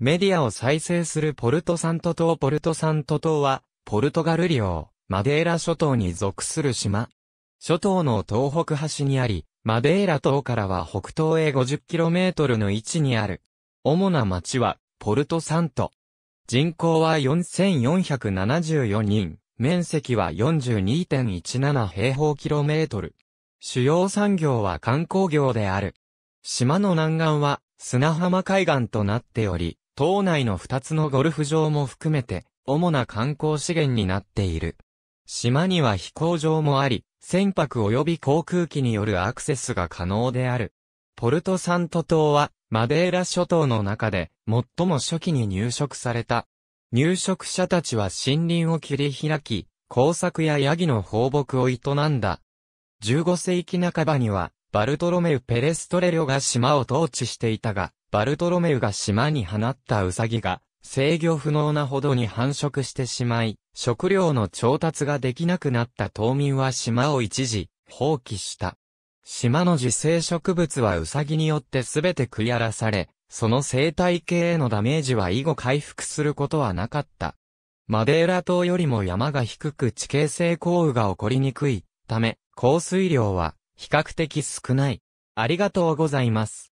メディアを再生するポルトサント島ポルトサント島は、ポルトガル領、マデーラ諸島に属する島。諸島の東北端にあり、マデーラ島からは北東へ 50km の位置にある。主な町は、ポルトサント。人口は4474人、面積は42.17平方キロメートル。主要産業は観光業である。島の南岸は砂浜海岸となっており、島内の2つのゴルフ場も含めて、主な観光資源になっている。島には飛行場もあり、船舶及び航空機によるアクセスが可能である。ポルトサント島は、マデーラ諸島の中で、最も初期に入植された。入植者たちは森林を切り開き、工作やヤギの放牧を営んだ。15世紀半ばには、バルトロメウ・ペレストレリョが島を統治していたが、バルトロメウが島に放ったウサギが、制御不能なほどに繁殖してしまい、食料の調達ができなくなった島民は島を一時、放棄した。島の自生植物はウサギによって全て食い荒らされ、その生態系へのダメージは以後回復することはなかった。マデーラ島よりも山が低く地形性降雨が起こりにくいため、降水量は比較的少ない。ありがとうございます。